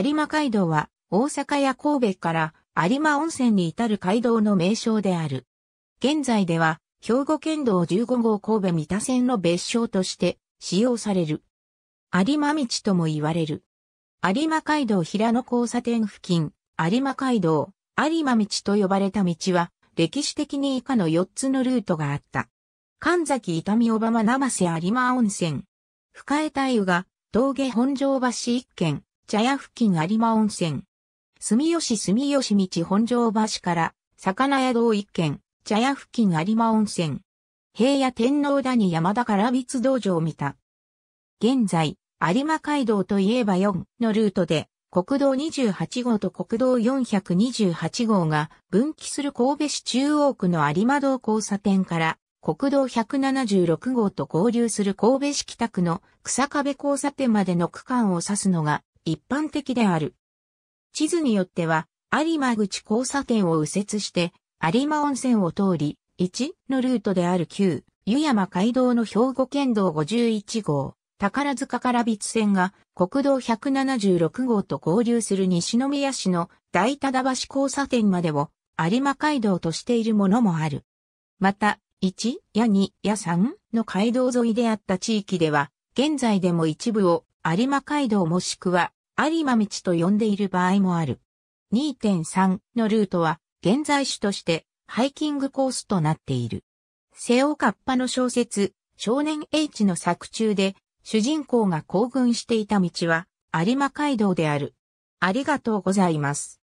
有馬街道は大阪や神戸から有馬温泉に至る街道の名称である。現在では兵庫県道15号神戸三田線の別称として使用される。有馬道とも言われる。有馬街道平野交差点付近、有馬街道、有馬道と呼ばれた道は、歴史的に以下の4つのルートがあった。神崎伊丹小浜生瀬有馬温泉。深江太湯が、峠本城橋一軒、茶屋付近有馬温泉。住吉住吉道本庄橋から、魚屋道一軒、茶屋付近有馬温泉。平野天皇谷山田から櫃道場を見た。現在、有馬街道といえば4のルートで、国道28号と国道428号が分岐する神戸市中央区の有馬道交差点から、国道176号と合流する神戸市北区の草壁交差点までの区間を指すのが一般的である。地図によっては、有馬口交差点を右折して、有馬温泉を通り、1のルートである旧、湯山街道の兵庫県道51号、宝塚から別線が国道176号と合流する西宮市の大忠橋交差点までを有馬街道としているものもある。また、1や2や3の街道沿いであった地域では、現在でも一部を有馬街道もしくは有馬道と呼んでいる場合もある。2.3のルートは現在種としてハイキングコースとなっている。瀬尾カッの小説、少年 H の作中で主人公が行軍していた道は有馬街道である。ありがとうございます。